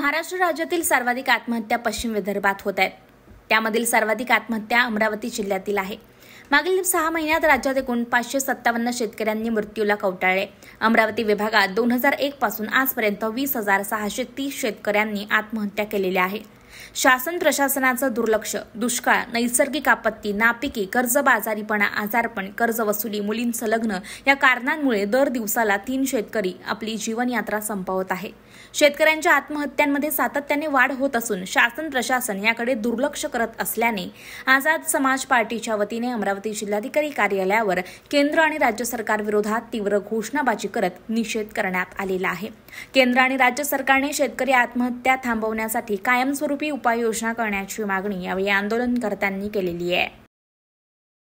महाराष्ट्र राज्यातील सर्वाधिक आत्महत्या पश्चिम विदर्भात होत आहेत त्यामधील सर्वाधिक आत्महत्या अमरावती जिल्ह्यातील आहे मागील सहा महिन्यात राज्यात एकूण पाचशे सत्तावन्न शेतकऱ्यांनी मृत्यूला कवटाळले अमरावती विभागात दोन हजार एक पासून आजपर्यंत वीस हजार सहाशे तीस शेतकऱ्यांनी आत्महत्या केलेल्या आहे शासन प्रशासनाचं दुर्लक्ष दुष्काळ नैसर्गिक आपत्ती नापिकी कर्जबाजारीपणा आजारपण वसुली मुलींचं लग्न या कारणांमुळे दर दिवसाला तीन शेतकरी आपली जीवनयात्रा संपवत आहे शेतकऱ्यांच्या आत्महत्यांमध्ये सातत्याने वाढ होत असून शासन प्रशासन याकडे दुर्लक्ष करत असल्याने आझाद समाज पार्टीच्या वतीने अमरावती जिल्हाधिकारी कार्यालयावर केंद्र आणि राज्य सरकार विरोधात तीव्र घोषणाबाजी करत निषेध करण्यात आलेला आहे केंद्र आणि राज्य सरकारने शेतकरी आत्महत्या थांबवण्यासाठी कायमस्वरूप उपाययोजना करण्याची मागणी यावेळी आंदोलनकर्त्यांनी केलेली आहे